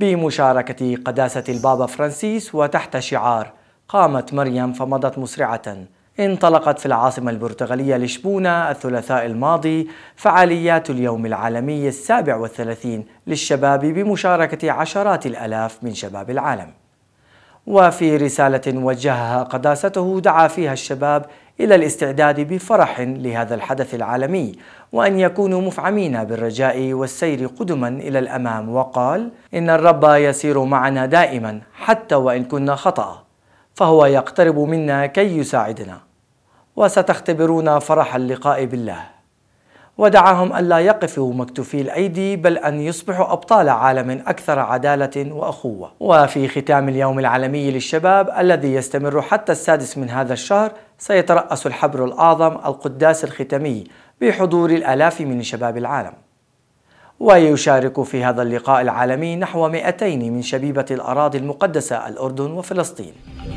بمشاركة قداسة البابا فرانسيس وتحت شعار قامت مريم فمضت مسرعة انطلقت في العاصمة البرتغالية لشبونة الثلاثاء الماضي فعاليات اليوم العالمي السابع والثلاثين للشباب بمشاركة عشرات الألاف من شباب العالم وفي رسالة وجهها قداسته دعا فيها الشباب إلى الاستعداد بفرح لهذا الحدث العالمي وأن يكونوا مفعمين بالرجاء والسير قدما إلى الأمام وقال إن الرب يسير معنا دائما حتى وإن كنا خطأ فهو يقترب منا كي يساعدنا وستختبرون فرح اللقاء بالله ودعاهم ألا يقفوا مكتوفي الأيدي بل أن يصبحوا أبطال عالم أكثر عدالة وأخوة وفي ختام اليوم العالمي للشباب الذي يستمر حتى السادس من هذا الشهر سيترأس الحبر الأعظم القداس الختمي بحضور الآلاف من شباب العالم ويشارك في هذا اللقاء العالمي نحو 200 من شبيبة الأراضي المقدسة الأردن وفلسطين